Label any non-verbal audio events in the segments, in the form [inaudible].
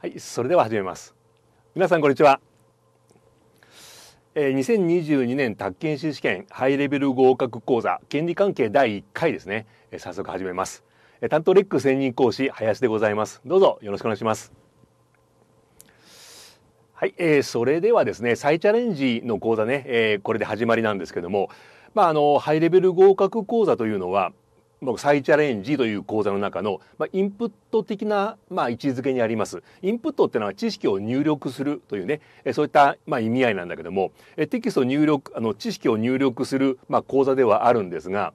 はいそれでは始めます皆さんこんにちは、えー、2022年宅建修試験ハイレベル合格講座権利関係第1回ですね、えー、早速始めます、えー、担当レック専任講師林でございますどうぞよろしくお願いしますはい、えー、それではですね再チャレンジの講座ね、えー、これで始まりなんですけどもまあ、あのハイレベル合格講座というのは僕、再チャレンジという講座の中の、まあ、インプット的な、まあ、位置づけにあります。インプットっていうのは知識を入力するというね、えそういった、まあ、意味合いなんだけども、えテキスト入力、あの、知識を入力する、まあ、講座ではあるんですが、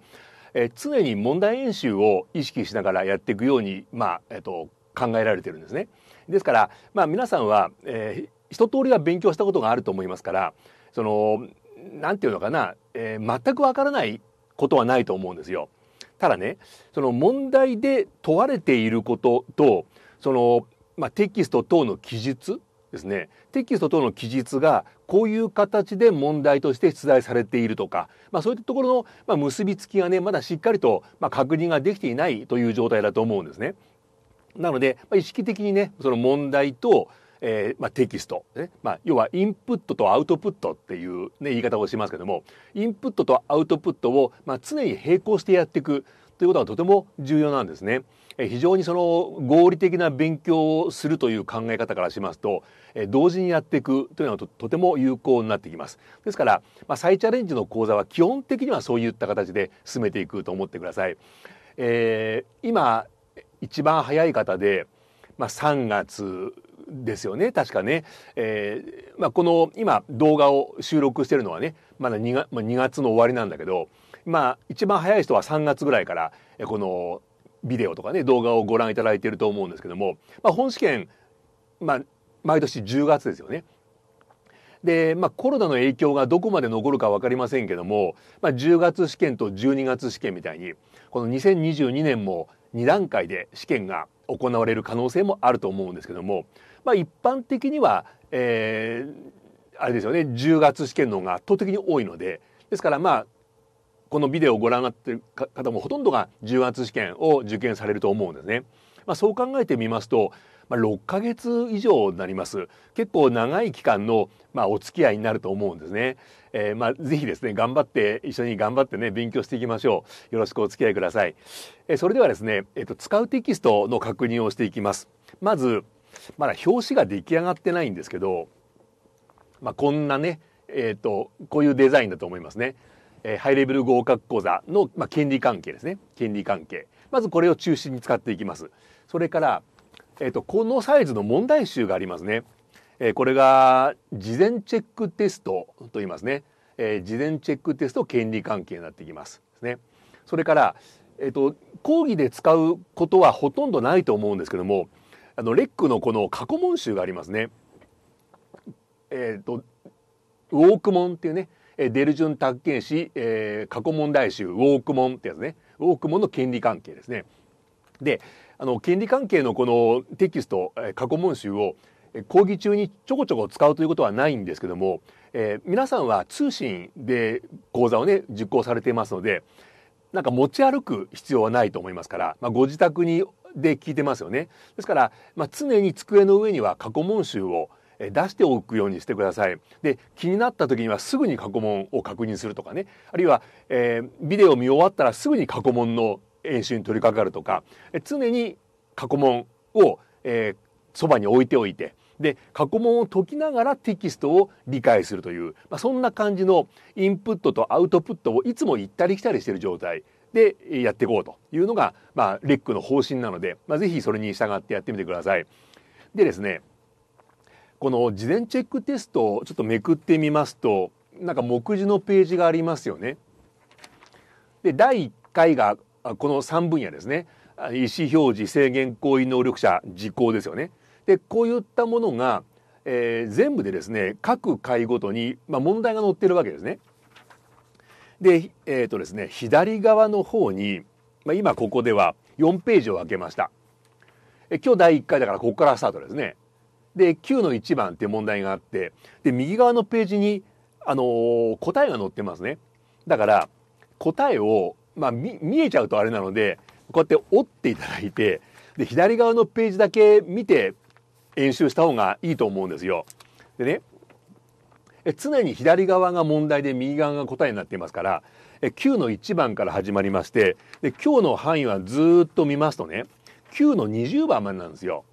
え常に問題演習を意識しながらやっていくように、まあ、えっと、考えられてるんですね。ですから、まあ、皆さんは、えー、一通りは勉強したことがあると思いますから、その、なんていうのかな、えー、全くわからないことはないと思うんですよ。ただね、その問題で問われていることと、その、まあ、テキスト等の記述ですね、テキスト等の記述がこういう形で問題として出題されているとか、まあ、そういったところの、まあ、結びつきがね、まだしっかりと、まあ、確認ができていないという状態だと思うんですね。なので、まあ、意識的にね、その問題と、えー、まあ、テキスト、ねまあ、要はインプットとアウトプットっていう、ね、言い方をしますけどもインプットとアウトプットを、まあ、常に並行してやっていくということがとても重要なんですね。え非常にその合理的な勉強をするという考え方からしますと、え同時にやっていくというのはととても有効になってきます。ですから、まあ、再チャレンジの講座は基本的にはそういった形で進めていくと思ってください。えー、今一番早い方で、まあ、3月ですよね確かね、えーまあ、この今動画を収録してるのはねまだ 2, 月,、まあ、2月の終わりなんだけどまあ一番早い人は3月ぐらいからこのビデオとかね動画をご覧いただいていると思うんですけども、まあ、本試験、まあ、毎年10月ですよね。で、まあ、コロナの影響がどこまで残るか分かりませんけども、まあ、10月試験と12月試験みたいにこの2022年も2段階で試験が行われる可能性もあると思うんですけどもまあ、一般的には、えー、あれですよね10月試験の方が圧倒的に多いのでですからまあこのビデオをご覧になっている方もほとんどが10月試験を受験されると思うんですね。まあ、そう考えてみますと、まあ、6ヶ月以上になります結構長い期間の、まあ、お付き合いになると思うんですね、えー、まあ、ぜひですね頑張って一緒に頑張ってね勉強していきましょうよろしくお付き合いください、えー、それではですね、えーと使うテキストの確認をしていきますまずまだ表紙が出来上がってないんですけど、まあ、こんなね、えっ、ー、と、こういうデザインだと思いますね。えー、ハイレベル合格講座の、まあ、権利関係ですね。権利関係。まずこれを中心に使っていきます。それから、えっ、ー、と、このサイズの問題集がありますね。えー、これが、事前チェックテストと言いますね。えー、事前チェックテスト権利関係になってきます。ですね。それから、えっ、と、講義で使うことはほとんどないと思うんですけども、あのレックのこの過去問集がありますね。えー、とウォークモンっていうねデルジュン・タッケン氏、えー、過去問題集ウォークモンってやつねウォークモンの権利関係ですね。であの権利関係のこのテキスト過去問集を講義中にちょこちょこ使うということはないんですけども、えー、皆さんは通信で講座をね受講されていますのでなんか持ち歩く必要はないと思いますから、まあ、ご自宅にで聞いてますよね。ですから、まあ、常に机の上には過去問集を出しておくようにしてください。で、気になった時にはすぐに過去問を確認するとかね。あるいは、えー、ビデオ見終わったらすぐに過去問の演習に取り掛かるとか、常に過去問を、えー、そばに置いておいて、で、過去問を解きながらテキストを理解するという、まあ、そんな感じのインプットとアウトプットをいつも行ったり来たりしている状態。でやっていこうというのが、まあ、レックの方針なので、まあ、ぜひそれに従ってやってみてください。でですね、この事前チェックテストをちょっとめくってみますと、なんか目次のページがありますよね。で、第1回がこの3分野ですね。意思表示、制限行為能力者、実行ですよね。で、こういったものが、えー、全部でですね、各回ごとに、まあ、問題が載ってるわけですね。で、えっ、ー、とですね、左側の方に、まあ、今ここでは4ページを開けました。え今日第1回だからここからスタートですね。で、9の1番っていう問題があって、で、右側のページに、あのー、答えが載ってますね。だから、答えを、まあ、見えちゃうとあれなので、こうやって折っていただいて、で、左側のページだけ見て演習した方がいいと思うんですよ。でね、え常に左側が問題で右側が答えになっていますから、え9の1番から始まりまして、で今日の範囲はずっと見ますとね、9の20番までなんですよ。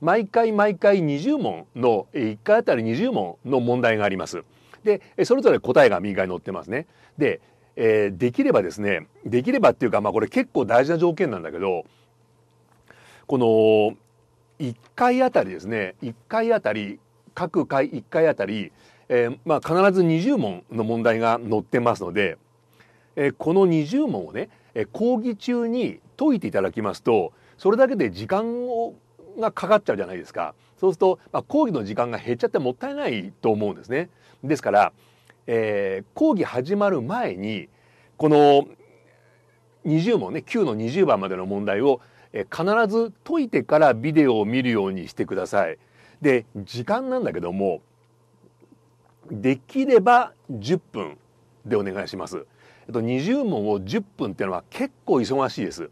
毎回毎回20問の、1回あたり20問の問題があります。で、それぞれ答えが右側に載ってますね。で、えー、できればですね、できればっていうか、まあこれ結構大事な条件なんだけど、この1回あたりですね、1回あたり、各回1回あたり、えー、まあ、必ず20問の問題が載ってますので、えー、この20問をね、えー、講義中に解いていただきますとそれだけで時間をがかかっちゃうじゃないですかそうすると、まあ、講義の時間が減っちゃってもったいないと思うんですね。ですから、えー、講義始まる前にこの20問ね9の20番までの問題を、えー、必ず解いてからビデオを見るようにしてください。で時間なんだけどもできれば10分でお願いします。えっと、20問を10分っていうのは結構忙しいです。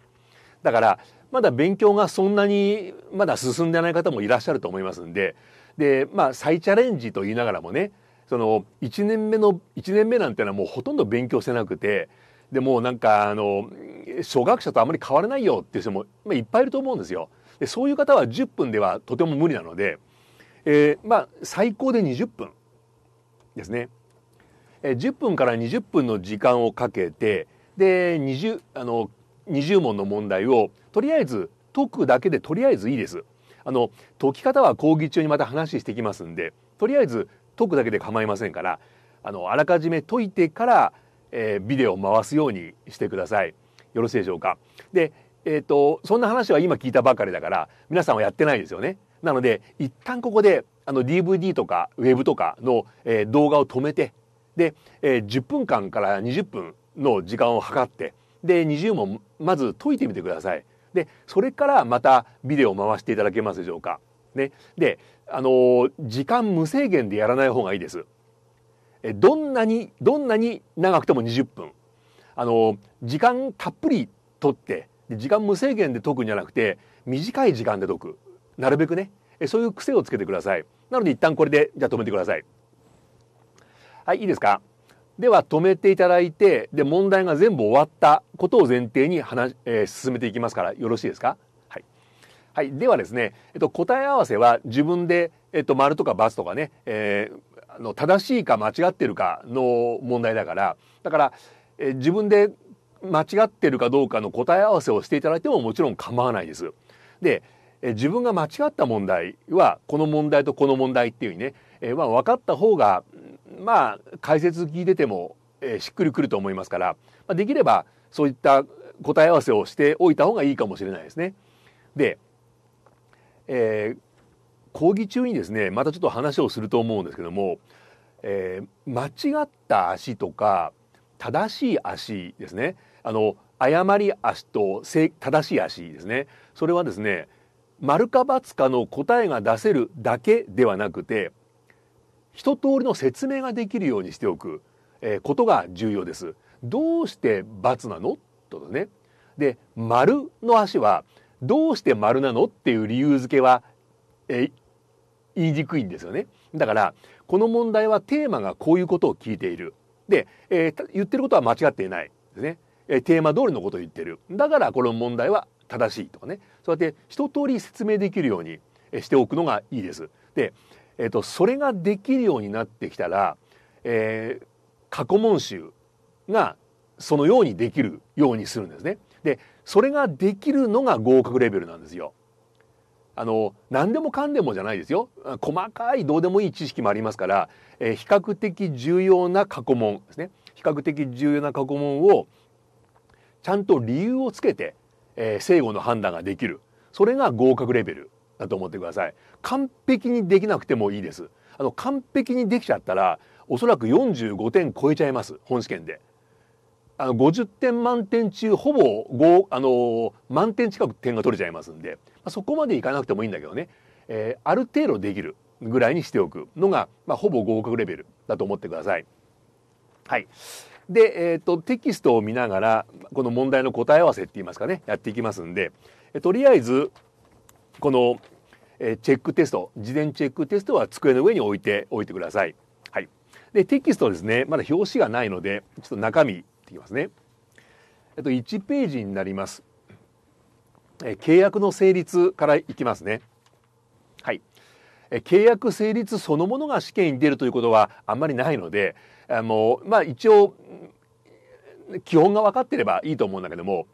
だから、まだ勉強がそんなにまだ進んでない方もいらっしゃると思いますんで、で、まあ、再チャレンジと言いながらもね、その、1年目の、1年目なんてのはもうほとんど勉強してなくて、でもなんか、あの、初学者とあまり変わらないよっていう人も、まあ、いっぱいいると思うんですよ。で、そういう方は10分ではとても無理なので、えー、まあ、最高で20分。ですね。10分から20分の時間をかけて、で、20、あの、20問の問題を、とりあえず解くだけでとりあえずいいです。あの、解き方は講義中にまた話してきますんで、とりあえず解くだけで構いませんから、あの、あらかじめ解いてから、えー、ビデオを回すようにしてください。よろしいでしょうか。で、えっ、ー、と、そんな話は今聞いたばかりだから、皆さんはやってないですよね。なので、一旦ここで、あの DVD とかウェブとかの、えー、動画を止めて、で、えー、10分間から20分の時間を測って、で、20問まず解いてみてください。で、それからまたビデオを回していただけますでしょうか。ね。で、あのー、時間無制限でやらない方がいいです。えどんなに、どんなに長くても20分。あのー、時間たっぷり取って、時間無制限で解くんじゃなくて、短い時間で解く。なるべくね、そういう癖をつけてください。なので一旦これで、じゃあ止めてください。はい、いいですかでは止めていただいて、で、問題が全部終わったことを前提に話、えー、進めていきますから、よろしいですかはい。はい、ではですね、えっと、答え合わせは自分で、えっと、丸とか×とかね、えー、あの、正しいか間違ってるかの問題だから、だから、えー、自分で間違ってるかどうかの答え合わせをしていただいてももちろん構わないです。で、え自分が間違った問題はこの問題とこの問題っていうね、えまあ、分かった方がまあ解説聞いてても、えしっくりくると思いますから、まあ、できればそういった答え合わせをしておいた方がいいかもしれないですね。で、えー、講義中にですねまたちょっと話をすると思うんですけども、えー、間違った足とか正しい足ですねあの誤り足と正しい足ですねそれはですね丸か×かの答えが出せるだけではなくて一通りの説明ができるようにしておく、えことが重要です。どうして×なのとね。で丸の足はどうして丸なのっていう理由付けは、え言いにくいんですよね。だからこの問題はテーマがこういうことを聞いている。で、えー、言ってることは間違っていないですね。えテーマ通りのことを言ってる。だからこの問題は正しいとかねそうやって一通り説明できるようにしておくのがいいです。で、えーと、それができるようになってきたら、えー、過去問集がそのようにできるようにするんですね。でそれができるのが合格レベルなんですよ。あの何でもかんでもじゃないですよ細かいどうでもいい知識もありますから、えー、比較的重要な過去問ですね比較的重要な過去問をちゃんと理由をつけてえー、正誤の判断ができるそれが合格レベルだと思ってください完璧にできなくてもいいですあの完璧にできちゃったらおそらく45点超えちゃいます本試験であの50点満点中ほぼ5、あのー、満点近く点が取れちゃいますんで、まあ、そこまでいかなくてもいいんだけどね、えー、ある程度できるぐらいにしておくのが、まあ、ほぼ合格レベルだと思ってください。はいで、えっ、ー、と、テキストを見ながら、この問題の答え合わせって言いますかね、やっていきますんで、えとりあえず、この、えチェックテスト、事前チェックテストは机の上に置いておいてください。はい。で、テキストですね、まだ表紙がないので、ちょっと中身、いってきますね。えっと、1ページになります。え契約の成立からいきますね。はい。え契約成立そのものが試験に出るということはあんまりないので、あのまあ一応基本が分かってればいいと思うんだけども、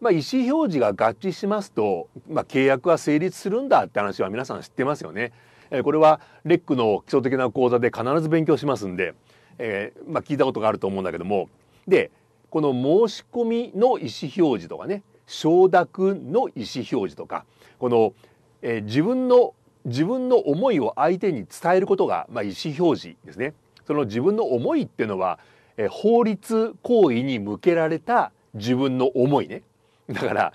まあ、意思表示が合致しますと、まあ、契約は成立するんだって話は皆さん知ってますよね。えこれはレックの基礎的な講座で必ず勉強しますんで、えー、まあ、聞いたことがあると思うんだけどもでこの申し込みの意思表示とかね承諾の意思表示とかこの、えー、自分の自分の思いを相手に伝えることが、まあ、意思表示ですね。その自分の思いっていうのは、え法律行為に向けられた自分の思いね。だから、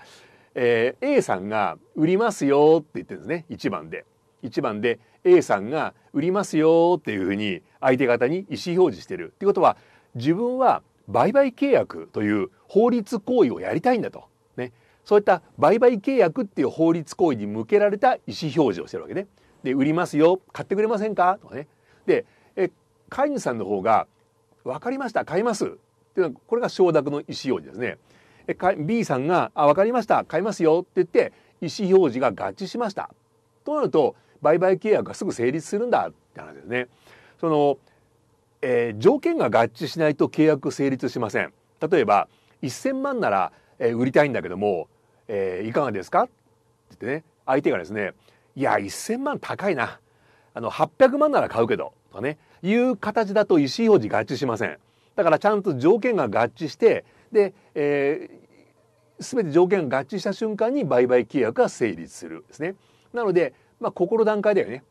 えー、A さんが売りますよって言ってるんですね。1番で。1番で A さんが売りますよっていうふうに相手方に意思表示してる。ってことは、自分は売買契約という法律行為をやりたいんだと。ね。そういった売買契約っていう法律行為に向けられた意思表示をしてるわけね。で、売りますよ。買ってくれませんかとかね。で、飼い主さんの方が「分かりました買います」っていうのはこれが承諾の意思表示ですね。B さんが「あ分かりました買いますよ」って言って意思表示が合致しました。となると売買契約がすぐ成立するんだって話ですね。その、えー、条件が合致しないと契約成立しません。例えば1,000万なら、えー、売りたいんだけども、えー、いかがですかってってね相手がですね「いや1,000万高いなあの800万なら買うけど」とかねいう形だと意思表示合致しません。だからちゃんと条件が合致して、で、えー、全て条件が合致した瞬間に売買契約が成立するですね。なので、まあ、ここの段階だよね。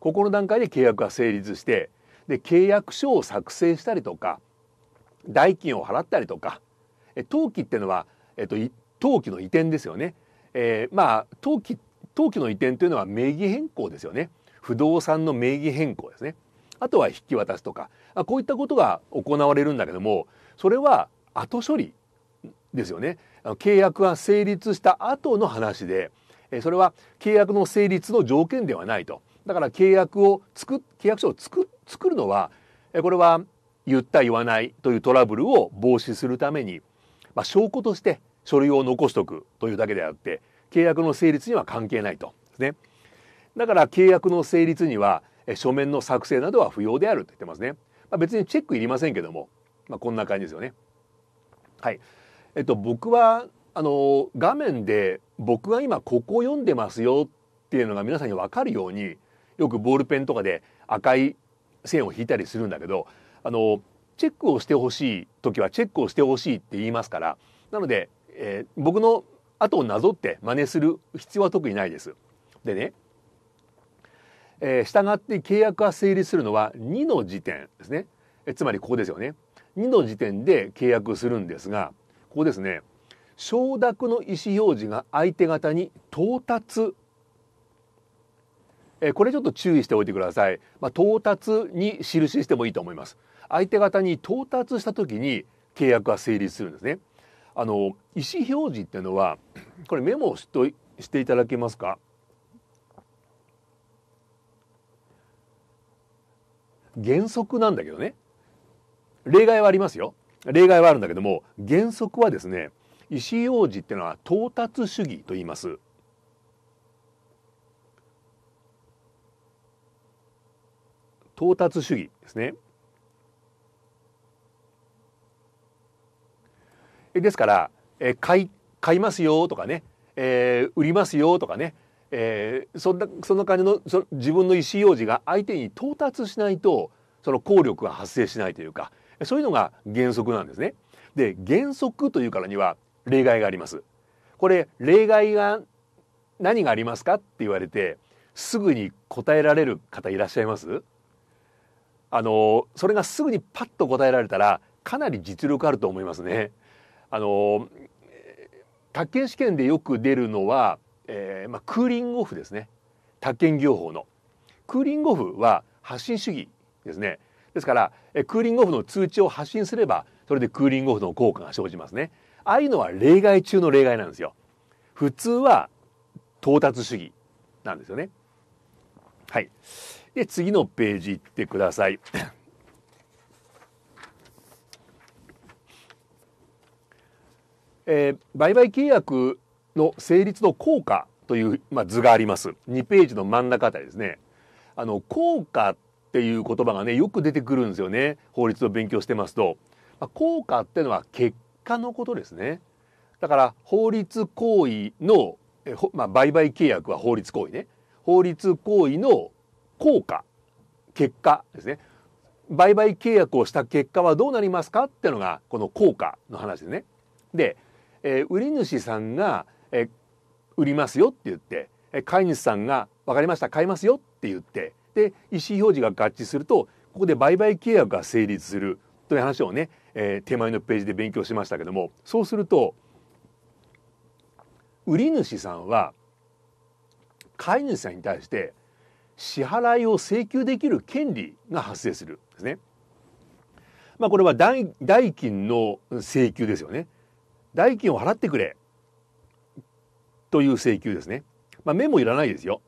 ここの段階で契約が成立して、で、契約書を作成したりとか、代金を払ったりとか、え登記っていうのは、えっと、登記の移転ですよね。えー、まあ、登記、登記の移転というのは名義変更ですよね。不動産の名義変更ですね。あとは引き渡すとかこういったことが行われるんだけどもそれは後処理ですよね契約は成立した後の話でそれは契約の成立の条件ではないとだから契約を作契約書を作作るのはこれは言った言わないというトラブルを防止するために、まあ、証拠として書類を残しておくというだけであって契約の成立には関係ないとですね。だから契約の成立には書面の作成などは不要であると言ってますね。まあ、別にチェックいりませんけども、まあ、こんな感じですよね。はい。えっと、僕は、あの、画面で僕は今ここを読んでますよっていうのが皆さんにわかるように、よくボールペンとかで赤い線を引いたりするんだけど、あの、チェックをしてほしい時はチェックをしてほしいって言いますから、なので、えー、僕の後をなぞって真似する必要は特にないです。でね、え従って契約が成立するのは2の時点ですね。えつまりここですよね。2の時点で契約するんですが、ここですね。承諾の意思表示が相手方に到達。えこれちょっと注意しておいてください。まあ、到達に印してもいいと思います。相手方に到達した時に契約が成立するんですね。あの意思表示っていうのはこれメモをしとしていただけますか。原則なんだけどね例外はありますよ例外はあるんだけども原則はですね石王子ってのは到達主義と言います。到達主義ですね。ですから、え買い買いますよとかね、えー、売りますよとかね、えー、そんなそんな感じのそ自分の意思表示が相手に到達しないとその効力が発生しないというかそういうのが原則なんですね。で原則というからには例外があります。これ例外が何がありますかって言われてすぐに答えられる方いらっしゃいますあのそれがすぐにパッと答えられたらかなり実力あると思いますね。あの宅建試験でよく出るのはえー、まあ、クーリングオフですね宅建業法のクーリングオフは発信主義ですねですから、えー、クーリングオフの通知を発信すればそれでクーリングオフの効果が生じますねああいうのは例外中の例外なんですよ普通は到達主義なんですよねはいで次のページ行ってくださいえー、売買契約の成立の効果という、まあ、図があります。2ページの真ん中あたりですね。あの、効果っていう言葉がね、よく出てくるんですよね。法律の勉強してますと。まあ、効果っていうのは結果のことですね。だから、法律行為の、えまあ、売買契約は法律行為ね。法律行為の効果、結果ですね。売買契約をした結果はどうなりますかっていうのが、この効果の話ですね。で、えー、売主さんがえ売りますよって言って、え飼い主さんが分かりました買いますよって言ってで意思表示が合致するとここで売買契約が成立するという話をね、えー、手前のページで勉強しましたけどもそうすると売り主さんは飼い主さんに対して支払いを請求できる権利が発生するですね。まあ、これは代金の請求ですよね。代金を払ってくれという請求ですね。まあ、目もいらないですよ。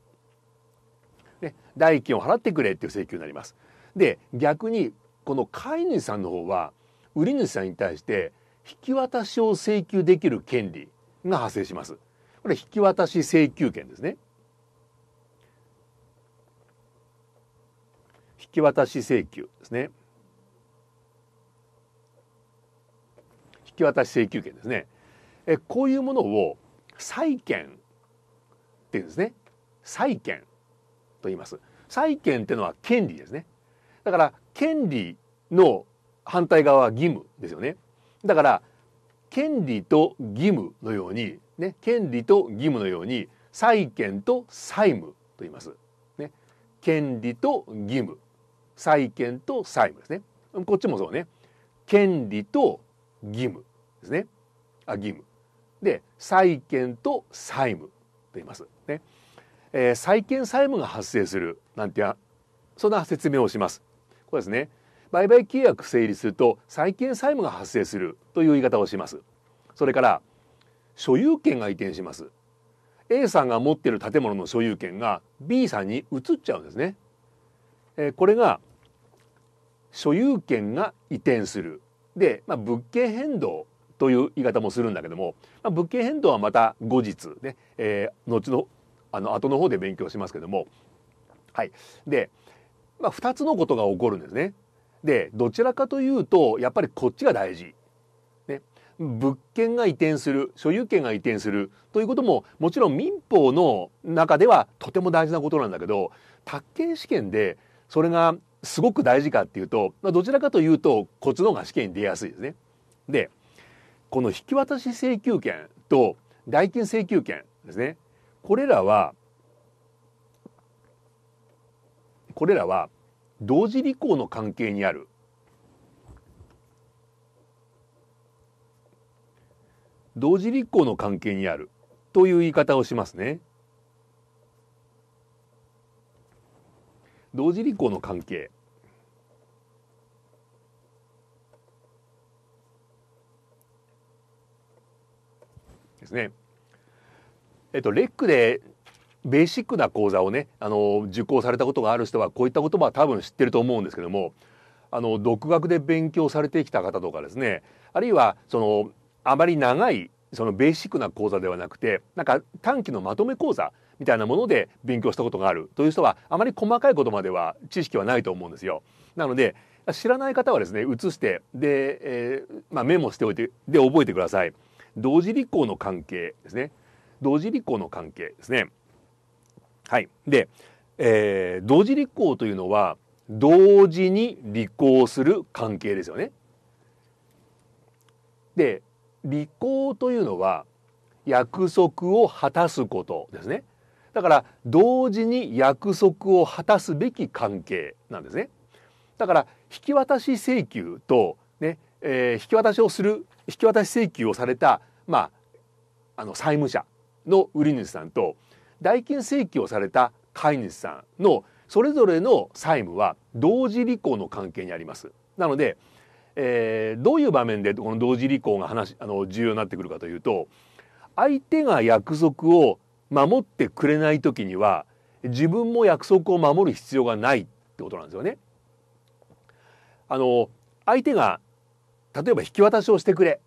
ね、代金を払ってくれっていう請求になります。で、逆に、この飼い主さんの方は、売り主さんに対して引き渡しを請求できる権利が発生します。これ引き渡し請求権ですね。引き渡し請求ですね。引き渡し請求権ですね。えこういうものを債権って言うんですね債権と言います債権ってのは権利ですねだから権利の反対側は義務ですよねだから権利と義務のようにね権利と義務のように債権と債務と言いますね権利と義務債権と債務ですねこっちもそうね権利と義務ですねあ義務で債権と債務と言います。ねえー、債権債務が発生するなんてやそんな説明をします。これですね売買契約成立すると債権債務が発生するという言い方をします。それから所有権が移転します。A さんが持っている建物の所有権が B さんに移っちゃうんですね。えー、これが所有権が移転するで、まあ、物件変動という言い方もするんだけども、まあ、物件変動はまた後日ね、えー、後のあの後の方で勉強しますけどもはいで、まあ、2つのことが起こるんですね。でどちらかというとやっぱりこっちが大事。物件が移転する所有権が移転するということももちろん民法の中ではとても大事なことなんだけど宅建試験でそれがすごく大事かっていうと、まあ、どちらかというとこっちの方が試験に出やすいですね。でこの引き渡し請求権と代金請求権ですねこれらはこれらは同時履行の関係にある同時履行の関係にあるという言い方をしますね。同時履行の関係ですね。えっと、レックでベーシックな講座をねあの受講されたことがある人はこういった言葉は多分知ってると思うんですけどもあの独学で勉強されてきた方とかですねあるいはそのあまり長いそのベーシックな講座ではなくてなんか短期のまとめ講座みたいなもので勉強したことがあるという人はあまり細かいことまでは知識はないと思うんですよ。なので知らない方はですね移してで、えー、まあ、メモしておいてで覚えてください。同時履行の関係ですね。同時履行の関係ですね。はい。で、えー、同時履行というのは、同時に履行する関係ですよね。で、履行というのは、約束を果たすことですね。だから同時に約束を果たすべき関係なんですね。だから引き渡し請求とね、ねえー、引き渡しをする引き渡し請求をされた、まあ、あの債務者の売り主さんと代金請求をされた買い主さんのそれぞれの債務は同時履行の関係にあります。なので、えー、どういう場面でこの同時履行が話あの重要になってくるかというと相手が約束を守ってくれない時には自分も約束を守る必要がないってことなんですよね。あの相手が例えば引き渡しをしてくれ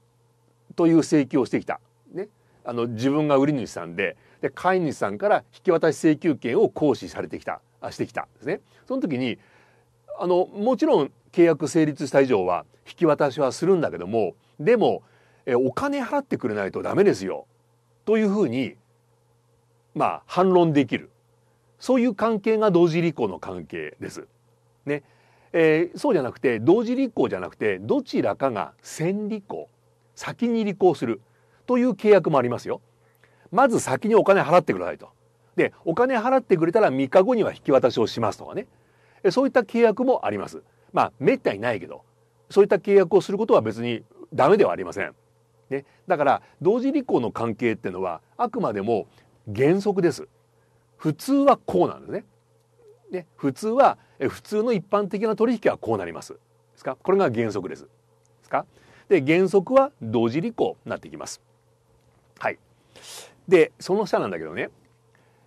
という請求をしてきた、ね、あの自分が売り主さんでで飼い主さんから引き渡し請求権を行使されてきたあしてきたですね。その時にあのもちろん契約成立した以上は引き渡しはするんだけどもでもえお金払ってくれないとダメですよというふうにまあ反論できるそういう関係が同時履行の関係です。ね、えー、そうじゃなくて同時立候じゃなくてどちらかが先立候先に立候するという契約もありますよ。まず先にお金払ってくださいと。でお金払ってくれたら3日後には引き渡しをしますとかねそういった契約もあります。まあめったにないけどそういった契約をすることは別にダメではありません。ね、だから同時立候の関係っていうのはあくまでも原則です。普通はこうなんですね。ね普通は普通の一般的な取引はこうなります。ですかこれが原則です。ですかで原則は同時履行になってきます。はい。でその下なんだけどね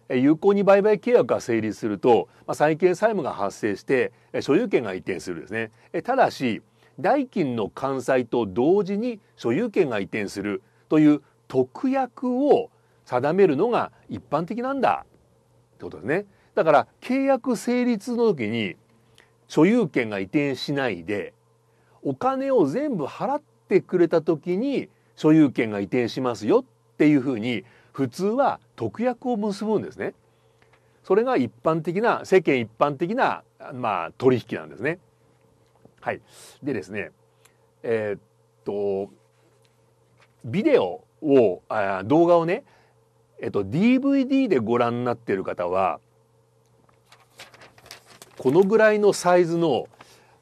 有効に売買契約が成立すると、まあ、債権債務が発生して所有権が移転するですねただし代金の完済と同時に所有権が移転するという特約を定めるのが一般的なんだってことですね。だから契約成立の時に所有権が移転しないでお金を全部払ってくれた時に所有権が移転しますよっていうふうに普通は特約を結ぶんですね。それが一般的な世間一般的な、まあ、取引なんですね。はい、でですねえー、っとビデオをあ動画をね、えっと、DVD でご覧になってる方はこのぐらいのサイズの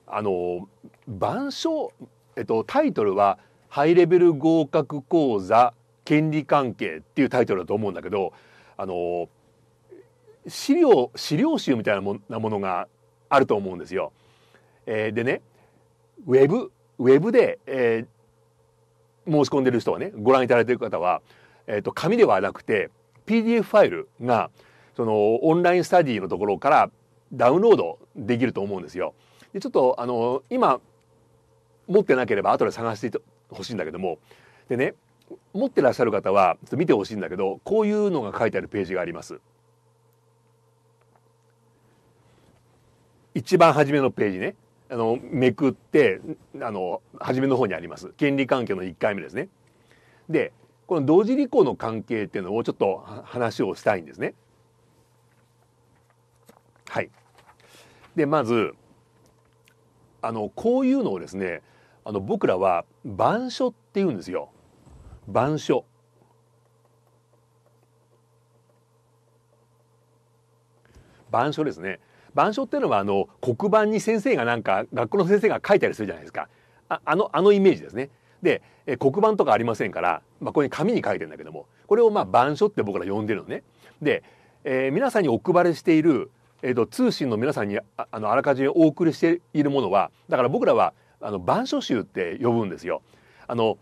あの板書、えっと、タイトルは「ハイレベル合格講座権利関係」っていうタイトルだと思うんだけどあの資料資料集みたいなものがあると思うんですよ。えー、でねウェブウェブで、えー、申し込んでる人はねご覧いただいてる方は、えーと紙ではなくて PDF ファイルがそのオンラインスタディのところからダウンロードできると思うんですよ。でちょっとあの今持ってなければ後で探してほしいんだけどもでね持ってらっしゃる方はちょっと見てほしいんだけどこういうのが書いてあるページがあります。一番初めのページねあのめくってあの初めの方にあります権利関係の1回目ですね。でこの同時履行の関係っていうのをちょっと話をしたいんですね。はいでまずあのこういうのをですねあの僕らは板書って言うんですよ板書板書ですね板書っていうのはあの黒板に先生がなんか学校の先生が書いたりするじゃないですかああのあのイメージですねで黒板とかありませんから、まあ、こに紙に書いてるんだけどもこれをまあ板書って僕ら呼んでるのねで、えー、皆さんにお配りしているえーと、通信の皆さんにああのあらかじめお送りしているものはだから僕らはあの書集って呼ぶんですよあの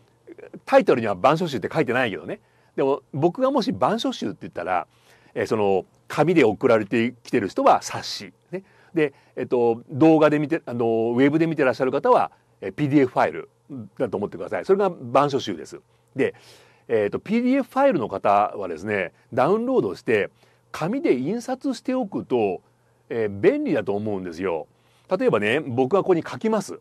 タイトルには板書集って書いてないけどねでも僕がもし板書集って言ったら、えー、その紙で送られてきてる人は冊子、ね、で、えーと、動画で見てあのウェブで見てらっしゃる方は、えー、PDF ファイルだと思ってくださいそれが板書集です。で、えーと PDF ファイルの方はですねダウンロードして紙で印刷しておくと、えー、便利だと思うんですよ。例えばね、僕はここに書きます。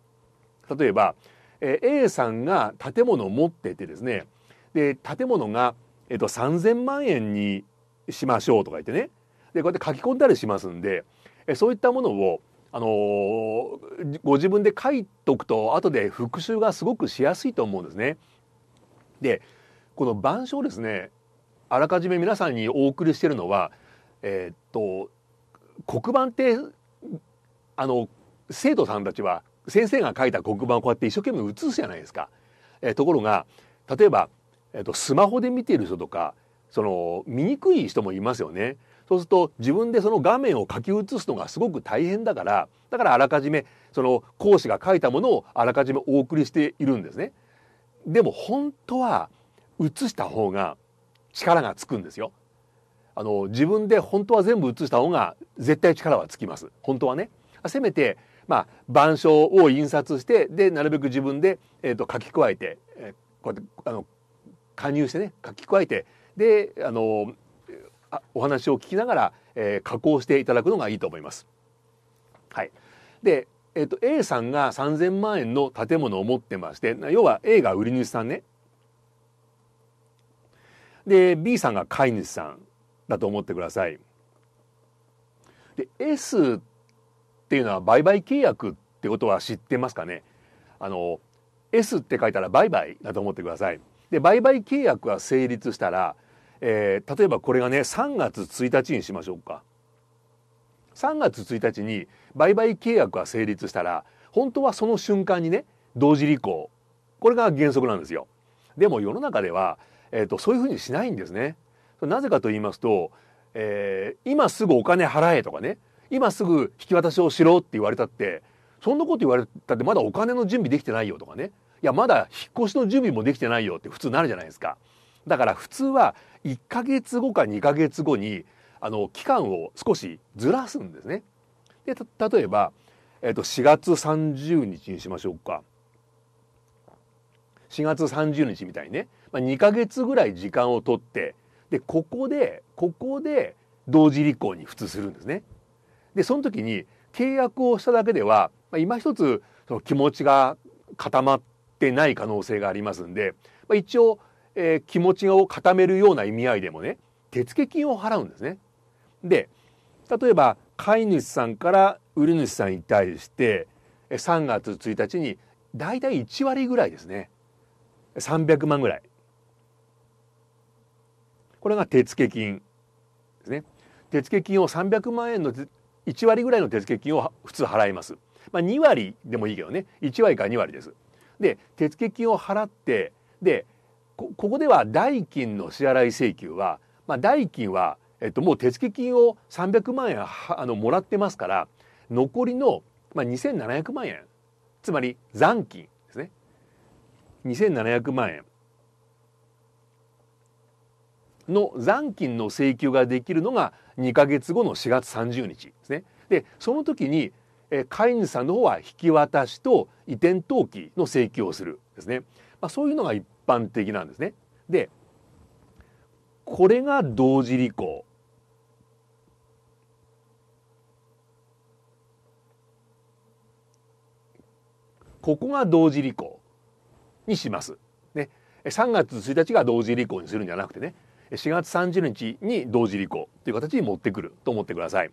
例えば、えー、A さんが建物を持っててですね、で、建物が、えっ、ー、と、3000万円にしましょうとか言ってね、で、こうやって書き込んだりしますんで、えー、そういったものを、あのー、ご自分で書いとくと、後で復習がすごくしやすいと思うんですね。で、この板書をですね、あらかじめ皆さんにお送りしているのは、えー、っと黒板ってあの生徒さんたちは先生が書いた黒板をこうやって一生懸命写すじゃないですか。えー、ところが例えば、えー、っとスマホで見ている人とかその見にくい人もいますよね。そうすると自分でその画面を書き写すのがすごく大変だからだからあらかじめその講師が書いたものをあらかじめお送りしているんですね。でも本当は写した方が力がつくんですよ。あの自分で本当は全部写した方が絶対力はつきます本当はね。せめて、まあ、板書を印刷してでなるべく自分で、えーと、書き加えて、えー、こうやってあの加入してね書き加えてであのお話を聞きながら、えー、加工していただくのがいいと思います。はい、で、えーと、と A さんが3,000万円の建物を持ってまして要は A が売り主さんねで B さんが飼い主さんだと思ってください。で S っていうのは売買契約ってことは知ってますかねあの S って書いたら売買だと思ってください。で売買契約が成立したら、えー、例えばこれがね3月1日にしましょうか。3月1日に売買契約が成立したら本当はその瞬間にね同時履行これが原則なんですよ。でも世の中ではえーと、そういうふうにしないんですね。なぜかと言いますと、えー、今すぐお金払えとかね今すぐ引き渡しをしろって言われたってそんなこと言われたってまだお金の準備できてないよとかねいやまだ引っ越しの準備もできてないよって普通なるじゃないですか。だから普通は1ヶ月後か2ヶ月後にあの期間を少しずらすんですね。で例えば、えーと4月30日にしましょうか。4月30日みたいにね、まあ、2ヶ月ぐらい時間を取ってでここでここで同時履行に普通するんですね。でその時に契約をしただけでは、まあ、今一つその気持ちが固まってない可能性がありますんで、まあ、一応、えー、気持ちを固めるような意味合いでもね手付金を払うんですね。で例えば飼い主さんから売り主さんに対して3月1日に大体1割ぐらいですね300万ぐらいこれが手付金ですね手付金を300万円の1割ぐらいの手付金を普通払います、まあ、2割でもいいけどね1割から2割ですで手付金を払ってでここでは代金の支払い請求は、まあ、代金は、えっと、もう手付金を300万円あのもらってますから残りの、まあ、2700万円つまり残金2700万円の残金の請求ができるのが2か月後の4月30日ですね。でその時に飼い主さんの方は引き渡しと移転登記の請求をするですね、まあ、そういうのが一般的なんですね。でこれが同時履行。ここが同時履行。にします。ね、3月1日が同時履行にするんじゃなくてね4月30日に同時履行という形に持ってくると思ってください。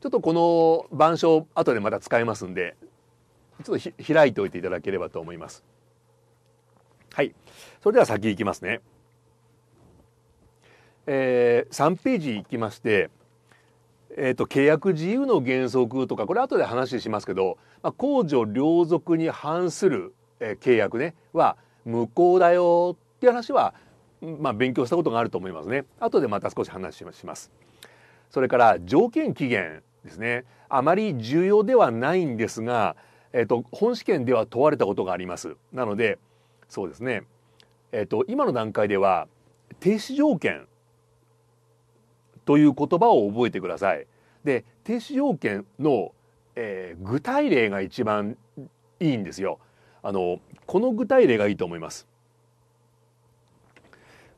ちょっとこの板書後でまた使えますんでちょっと開いておいていただければと思います。はい。それでは先行きますね。えー、3ページ行きまして、えーと契約自由の原則とかこれ後で話しますけど、まあ、公序良俗に反するえー、契約ねは無効だよっていう話は、まあ、勉強したことがあると思いますね。後でまた少し話します。それから条件期限ですね。あまり重要ではないんですが、えっ、ー、と本試験では問われたことがあります。なので、そうですね。えっ、ー、と今の段階では停止条件という言葉を覚えてください。で停止条件の、えー、具体例が一番いいんですよ。あのこの具体例がいいと思います。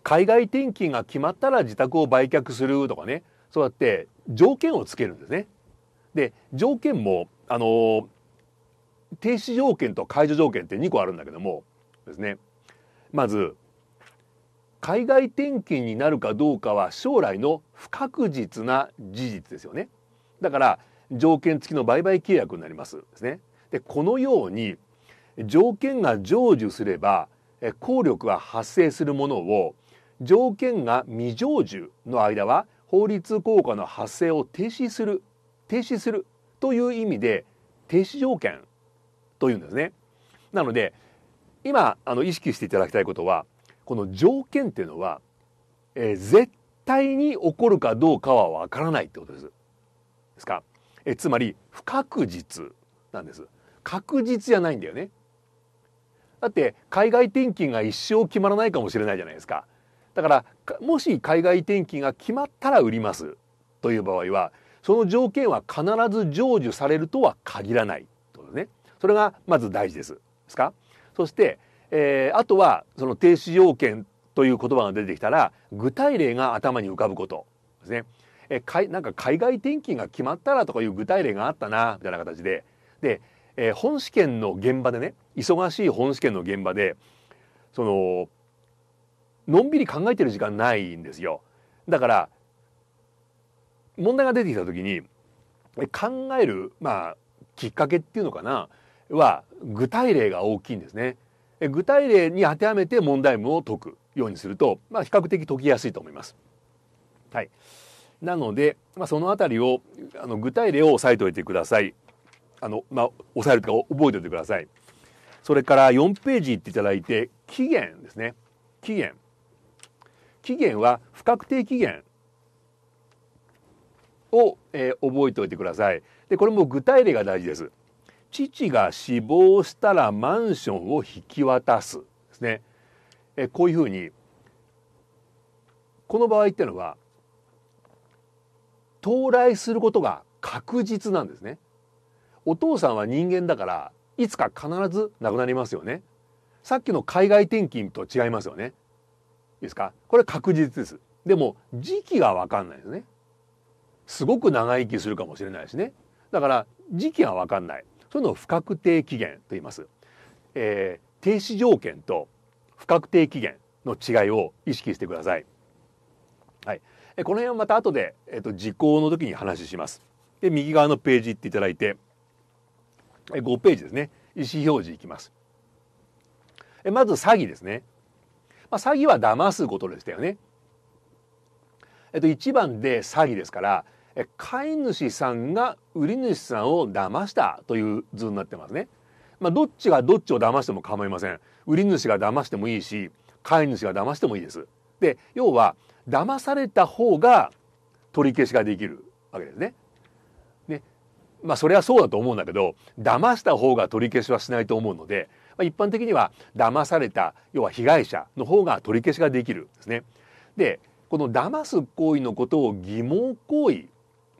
海外転勤が決まったら自宅を売却するとかねそうやって条件をつけるんですね。で条件もあの停止条件と解除条件って2個あるんだけどもですねまず海外転勤になるかどうかは将来の不確実な事実ですよねだから条件付きの売買契約になりますですねでこのように条件が成就すれば効力は発生するものを条件が未成就の間は法律効果の発生を停止する停止するという意味で停止条件というんですね。なので今あの意識していただきたいことはこの条件っていうのは、えー、絶対に起こるかどうかはわからないってことです。ですかえー、つまり不確実なんです。確実じゃないんだよね。だって海外転勤が一生決まらないかもしれないじゃないですか。だからもし海外転勤が決まったら売りますという場合はその条件は必ず成就されるとは限らないとですね。それがまず大事です。ですかそして、えー、あとはその停止要件という言葉が出てきたら具体例が頭に浮かぶことですね。えかなんか海外転勤が決まったらとかいう具体例があったなみたいな形で。でえー、本試験の現場でね忙しい本試験の現場でそののんびり考えてる時間ないんですよだから問題が出てきた時に考える、まあ、きっかけっていうのかなは具体例が大きいんですね具体例に当てはめて問題文を解くようにすると、まあ、比較的解きやすいと思います。はい、なので、まあ、その辺りをあの具体例を押さえておいてください。あの、まあ、押さえるとか覚えておいてください。それから4ページ行っていただいて、期限ですね。期限。期限は不確定期限を、えー、覚えておいてください。で、これも具体例が大事です。父が死亡したらマンションを引き渡すですね。えー、こういうふうに、この場合っていうのは、到来することが確実なんですね。お父さんは人間だからいつか必ず亡くなりますよねさっきの海外転勤と違いますよねいいですかこれ確実ですでも時期が分かんないですねすごく長生きするかもしれないしねだから時期は分かんないそういうのを不確定期限と言います、えー、停止条件と不確定期限の違いを意識してくださいはいえこの辺はまた後で、えっと、時効の時に話しますで右側のページ行っていただいて5ページですね意思表示いきますまず詐欺ですね、まあ、詐欺は騙すことでしたよねえっと1番で詐欺ですから飼い主さんが売り主さんを騙したという図になってますねまあ、どっちがどっちを騙しても構いません売り主が騙してもいいし飼い主が騙してもいいですで要は騙された方が取り消しができるわけですねまあそれはそうだと思うんだけど騙した方が取り消しはしないと思うので、まあ、一般的には騙された要は被害者の方が取り消しができるんですね。でこの騙す行為のことを疑問行為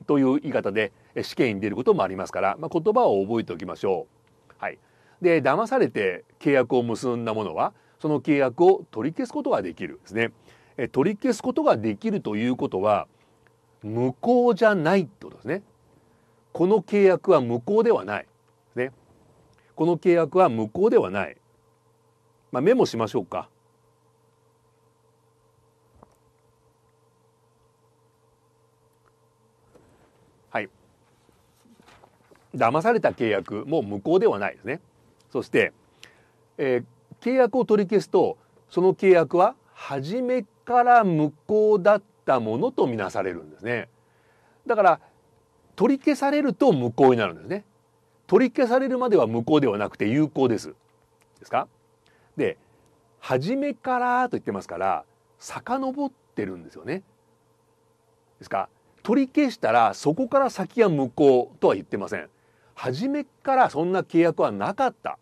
という言い方で試験に出ることもありますから、まあ、言葉を覚えておきましょう。はい、で騙されて契約を結んだものはその契約を取り消すことができるですね。え取り消すことができるということは無効じゃないってことですね。この契約は無効ではない。ね。この契約は無効ではない。まあ、メモしましょうか。はい。騙された契約も無効ではないですね。そして、えー、契約を取り消すとその契約は初めから無効だったものとみなされるんですね。だから取り消されると無効になるんですね。取り消されるまでは無効ではなくて有効です。ですかで、初めからと言ってますから、遡ってるんですよね。ですか取り消したらそこから先は無効とは言ってません。初めからそんな契約はなかった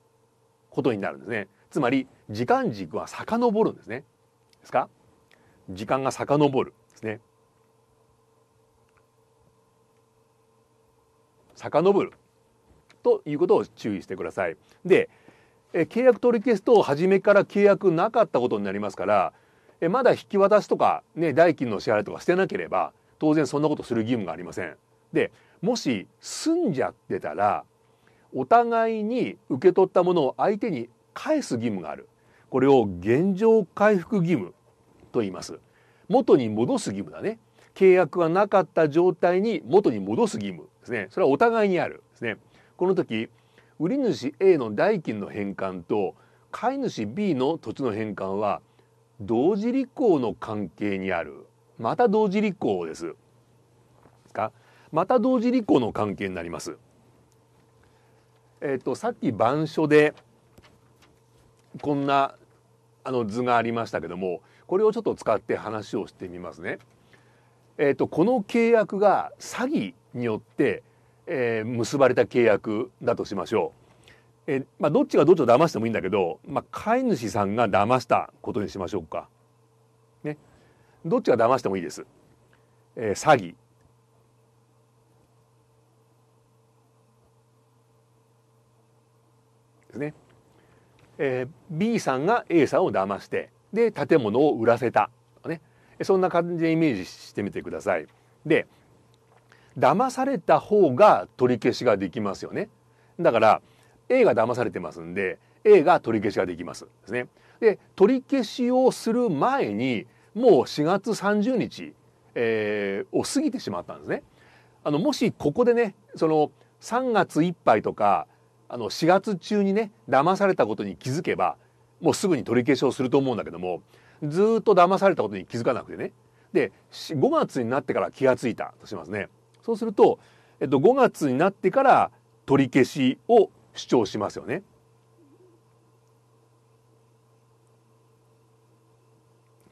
ことになるんですね。つまり時間軸は遡るんですね。ですか時間が遡るですね。遡るということを注意してください。で、え契約取り消すと初めから契約なかったことになりますから、えまだ引き渡しとか、ね、代金の支払いとかしてなければ当然そんなことする義務がありません。でもし済んじゃってたらお互いに受け取ったものを相手に返す義務があるこれを原状回復義務と言います元に戻す義務だね契約がなかった状態に元に戻す義務ですねそれはお互いにあるですねこの時売主 A の代金の返還と買い主 B の土地の返還は同時履行の関係にあるまた同時履行ですかまた同時履行の関係になります。えっ、ー、とさっき板書でこんなあの図がありましたけどもこれをちょっと使って話をしてみますね。えっ、ー、とこの契約が詐欺によって、えー、結ばれた契約だとしましょう。えまあ、どっちがどっちを騙してもいいんだけど、まあ、飼い主さんが騙したことにしましょうか。ね。どっちが騙してもいいです。えー、詐欺。ですね。えー、B さんが A さんを騙してで建物を売らせた、ね、そんな感じでイメージしてみてください。で騙された方が取り消しができますよね。だから A が騙されてますんで A が取り消しができますですね。で取り消しをする前にもう4月30日、えー、を過ぎてしまったんですね。あのもしここでねその3月いっぱいとかあの4月中にね騙されたことに気づけばもうすぐに取り消しをすると思うんだけどもずっと騙されたことに気づかなくてねで5月になってから気が付いたとしますね。そうすると、えっと、5月になってから取り消しを主張しますよね。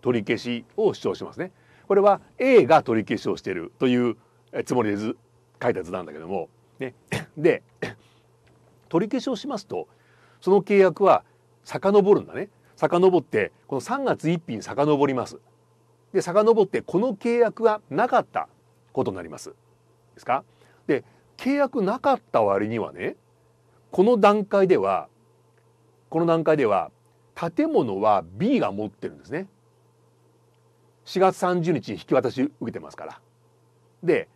取り消しを主張しますね。これは A が取り消しをしているというつもりでず書いた図なんだけども、ね、で取り消しをしますとその契約は遡るんだね遡ってこの3月1日に遡りますで遡ってこの契約はなかったことになりますですかで契約なかった割にはねこの段階ではこの段階では建物は B が持ってるんですね4月30日引き渡し受けてますからで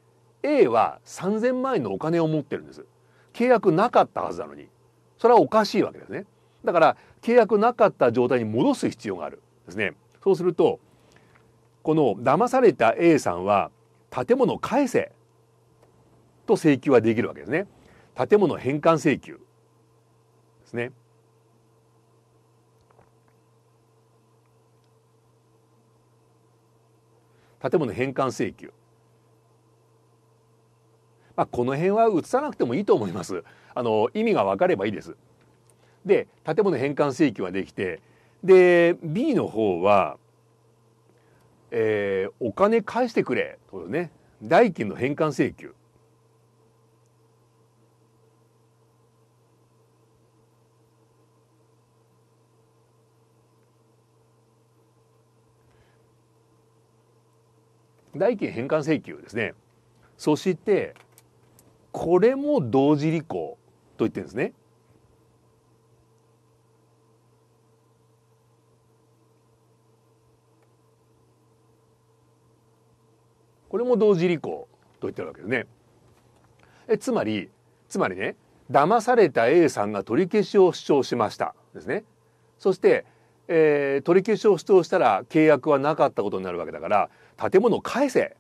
A は3000万円のお金を持ってるんです契約なかったはずなのにそれはおかしいわけですねだから契約なかった状態に戻す必要があるですねそうするとこの騙された A さんは建物を返せと請求はできるわけですね。建物返還請求ですね。建物返還請求。まあ、この辺は移さなくてもいいと思います。あの意味が分かればいいです。で建物返還請求はできてで B の方は、えー、お金返してくれとね代金の返還請求代金返還請求ですねそしてこれも同時履行と言ってるんですね。これも同時履行と言ってるわけですね。えつまりつまりね騙された A さんが取り消しを主張しましたですね。そして、えー、取り消しを主張したら契約はなかったことになるわけだから建物を返せ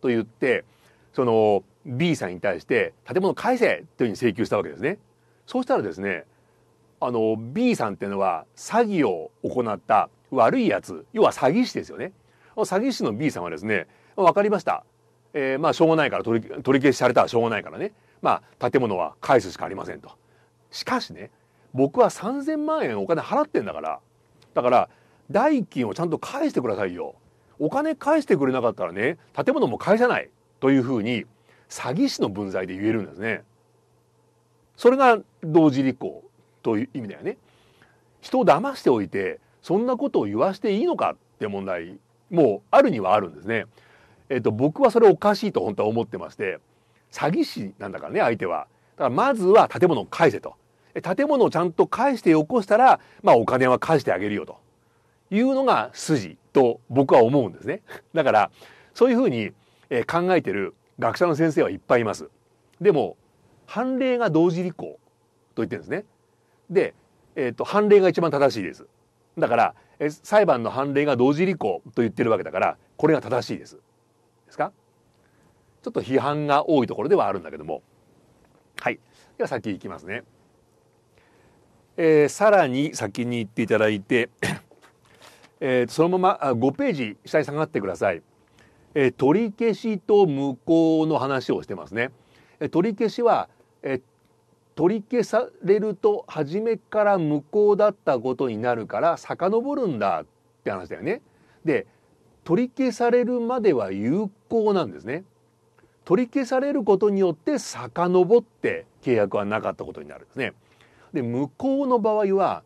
と言ってその B さんに対して建物を返せというふうに請求したわけですね。そうしたらですねあの B さんっていうのは詐欺を行った悪いやつ要は詐欺師ですよね。詐欺師の B さんはですね分かりました、えー、まあしょうがないから取り取り消しされたらしょうがないからねまあ建物は返すしかありませんと。しかしね僕は3,000万円お金払ってんだからだから代金をちゃんと返してくださいよお金返してくれなかったらね建物も返さないというふうに詐欺師の分際で言えるんですね。それが同時立候という意味だよね。人を騙しておいてそんなことを言わしていいのかって問題もあるにはあるんですね。えっと僕はそれおかしいと本当は思ってまして詐欺師なんだからね相手は。だからまずは建物を返せと。建物をちゃんと返してよこしたら、まあ、お金は返してあげるよと。いうのが筋と僕は思うんですね。[laughs] だから、そういうふうに考えてる学者の先生はいっぱいいます。でも、判例が同時履行と言ってるんですね。で、えっ、ー、と、判例が一番正しいです。だから、裁判の判例が同時履行と言ってるわけだから、これが正しいです。ですかちょっと批判が多いところではあるんだけども。はい。では先行きますね。えー、さらに先に行っていただいてえー、そのまま5ページ下に下がってください、えー、取り消しと無効の話をしてますね、えー、取り消しは、えー、取り消されると初めから無効だったことになるから遡るんだって話だよねで取り消されるまでは有効なんですね取り消されることによって遡って契約はなかったことになるんですねで無効の場合は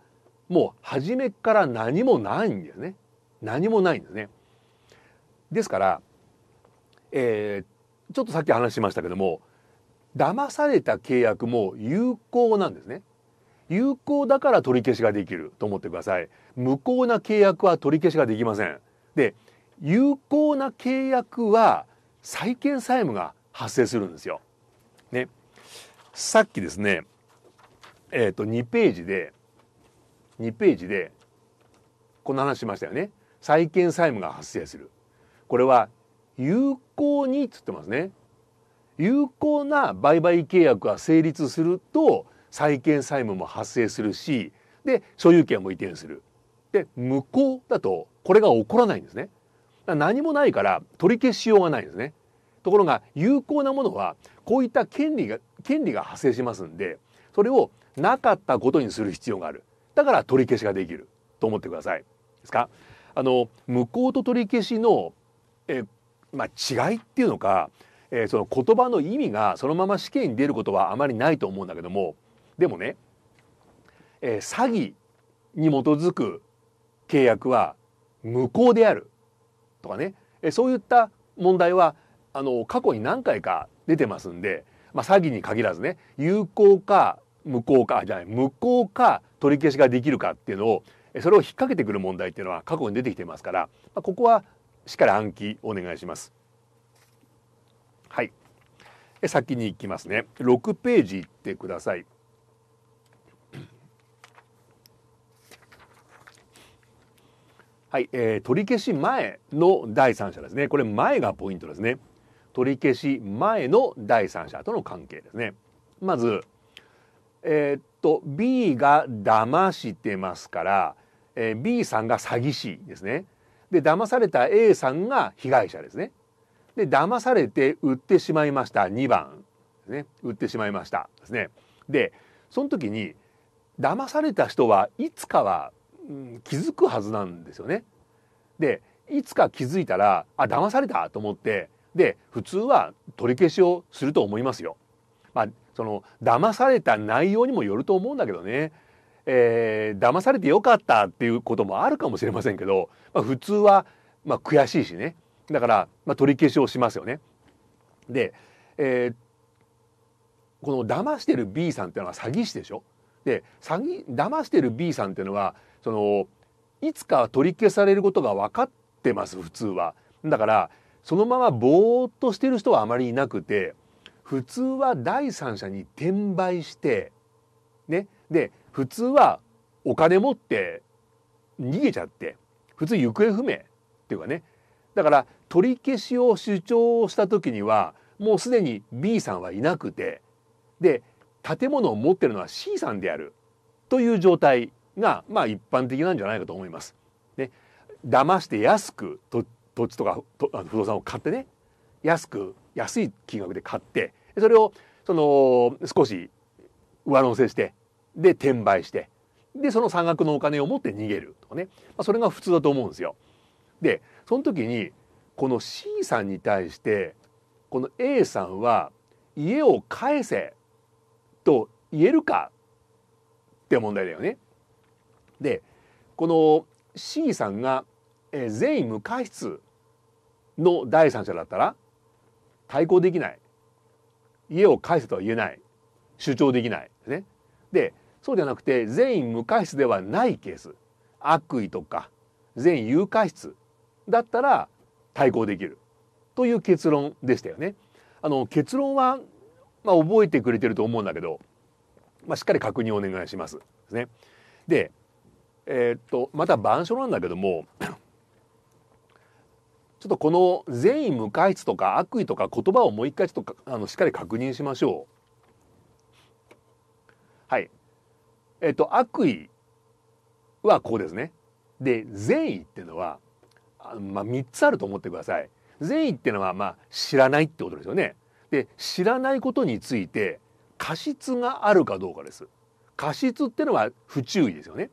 もう初めから何もないんですね。何もないんですね。ですから、えー、ちょっとさっき話しましたけども、騙された契約も有効なんですね。有効だから取り消しができると思ってください。無効な契約は取り消しができません。で、有効な契約は債権債務が発生するんですよ。ね。さっきですね、えっ、ー、と、2ページで、2ページでこの話しましたよね債権債務が発生するこれは有効につってますね有効な売買契約が成立すると債権債務も発生するしで所有権も移転するで無効だとこれが起こらないんですね何もないから取り消しようがないんですねところが有効なものはこういった権利が権利が発生しますんでそれをなかったことにする必要があるだから取り消しができると思ってください。ですかあの無効と取り消しのえ、まあ、違いっていうのか、えー、その言葉の意味がそのまま死刑に出ることはあまりないと思うんだけどもでもね、えー、詐欺に基づく契約は無効であるとかね、えー、そういった問題はあの過去に何回か出てますんで、まあ、詐欺に限らずね有効か無効化じゃない無効か取り消しができるかっていうのをそれを引っ掛けてくる問題っていうのは過去に出てきてますから、まあ、ここはしっかり暗記お願いします。はい。先に行きますね。6ページ行ってください。はい、えー、取り消し前の第三者ですね。これ前がポイントですね。取り消し前の第三者との関係ですね。まず、えー、っと B が騙してますから、えー、B さんが詐欺師ですね。で騙された A さんが被害者ですね。で騙されて売ってしまいました2番ですね売ってしまいましたですね。でその時に騙された人はいつかは、うん、気づくはずなんですよね。でいつか気づいたらあ騙されたと思ってで普通は取り消しをすると思いますよ。まあ、その騙された内容にもよると思うんだけどね、えー、騙されてよかったっていうこともあるかもしれませんけど、まあ、普通は、まあ、悔しいしねだから、まあ、取り消しをしますよね。で、えー、この騙してる B さんっていうのは詐欺師でしょで詐欺騙してる B さんっていうのはそのいつか取り消されることが分かってます普通は。だからそのままぼーっとしてる人はあまりいなくて普通は第三者に転売して、ね、で普通はお金持って逃げちゃって普通行方不明っていうかねだから取り消しを主張した時にはもうすでに B さんはいなくてで建物を持ってるのは C さんであるという状態がまあ一般的なんじゃないかと思います。ね、騙して安く土地とかとあの不動産を買ってね安く安い金額で買ってそれをその少し上乗せしてで転売してでその差額のお金を持って逃げるとかね、まあ、それが普通だと思うんですよ。でその時にこの C さんに対してこの A さんは家を返せと言えるかって問題だよね。でこの C さんが員無過失の第三者だったら対抗できない家を返せとは言えない主張できないですね。でそうじゃなくて善意無過失ではないケース悪意とか善意有過失だったら対抗できるという結論でしたよね。あの結論は、まあ、覚えてくれてると思うんだけど、まあ、しっかり確認をお願いします。ですね。でえー、っとまた板書なんだけどもちょっとこの善意無価値とか悪意とか言葉をもう一回ちょっとあのしっかり確認しましょう。はい。えっと、悪意はこうですね。で、善意っていうのは、あまあ、3つあると思ってください。善意っていうのは、まあ、知らないってことですよね。で、知らないことについて、過失があるかどうかです。過失ってのは不注意ですよね。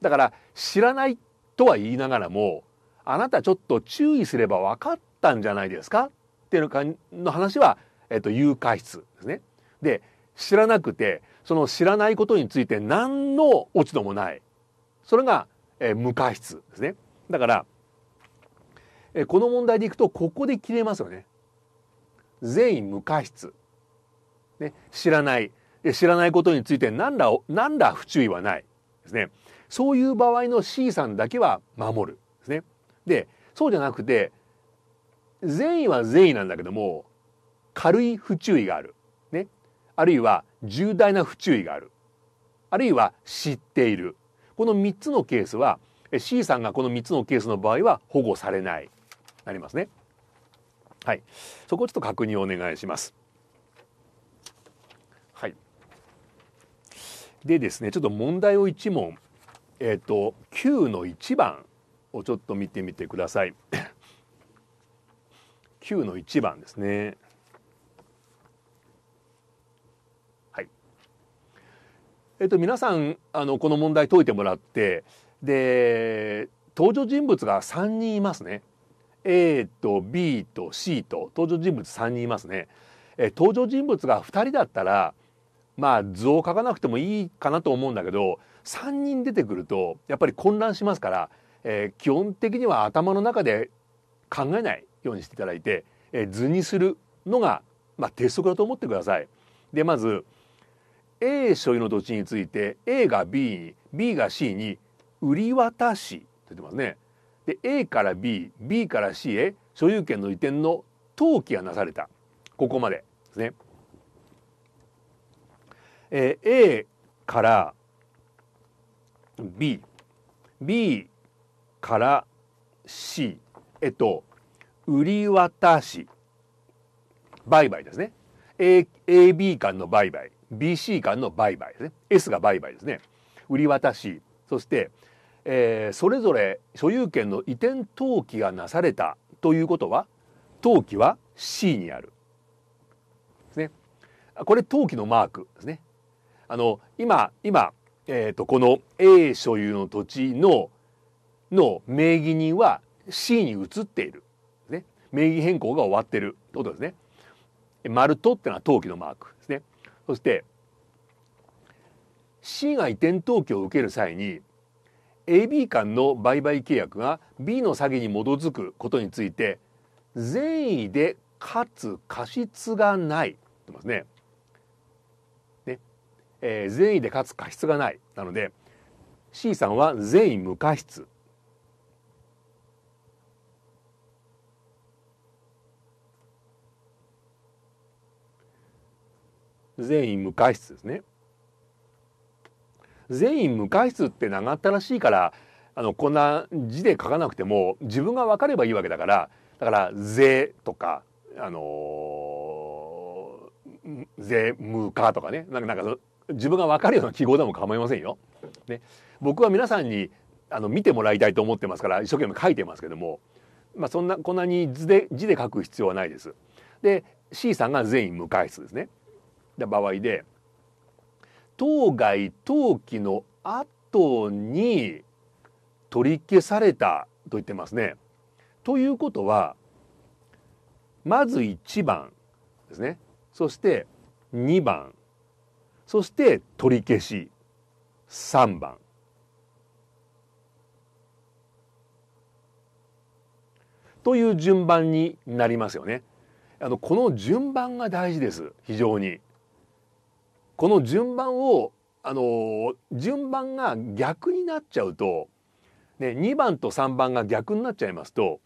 だから、知らないとは言いながらも、あなたちょっと注意すれば分かったんじゃないですかっていうのの話は、えっと、誘拐室ですね。で、知らなくて、その知らないことについて何の落ち度もない。それが、えー、無過失ですね。だから、えー、この問題でいくと、ここで切れますよね。善意無過失。ね、知らない。知らないことについて何ら、何ら不注意はない。ですね。そういう場合の C さんだけは守る。でそうじゃなくて善意は善意なんだけども軽い不注意がある、ね、あるいは重大な不注意があるあるいは知っているこの3つのケースは C さんがこの3つのケースの場合は保護されないなりますね。はい、そこちょっと確認お願いします。はい、でですねちょっと問題を1問えっ、ー、と9の1番をちょっと見てみてください9 [coughs] の1番ですねはいえっと皆さんあのこの問題解いてもらってで登場人物が3人いますね A と B と C と登場人物3人いますねえ登場人物が2人だったらまあ図を書かなくてもいいかなと思うんだけど3人出てくるとやっぱり混乱しますからえー、基本的には頭の中で考えないようにしていただいて、えー、図にするのが、まあ、鉄則だと思ってください。でまず A 所有の土地について A が B に B が C に売り渡しと言ってますね。で A から BB から C へ所有権の移転の登記がなされたここまでですね。えー、A から BB から C えっと売り渡し売買ですね、A、AB 間の売買 BC 間の売買ですね S が売買ですね売り渡しそして、えー、それぞれ所有権の移転登記がなされたということは登記は C にあるですねこれ登記のマークですねあの今今、えーとこの A 所有の土地のの名義人は C に移っている。ね。名義変更が終わってるってことですね。丸とってのは登記のマークですね。そして C が移転登記を受ける際に AB 間の売買契約が B の詐欺に基づくことについて善意でかつ過失がないってますね。ねえー、善意でかつ過失がないなので C さんは善意無過失全員無過失ですね。全員無過失って長ったらしいからあのこんな字で書かなくても自分が分かればいいわけだからだから「税」とか「あのー、税無か」とかねなんかなんか自分が分かるような記号でも構いませんよ。ね、僕は皆さんにあの見てもらいたいと思ってますから一生懸命書いてますけども、まあ、そんなこんなに字で字で書く必要はないです。で C さんが全員無回室ですね。た場合で当該登記の後に取り消されたと言ってますね。ということはまず1番ですねそして2番そして取り消し3番。という順番になりますよね。あのこの順番が大事です非常に。この順番をあの順番が逆になっちゃうと、ね、2番と3番が逆になっちゃいますと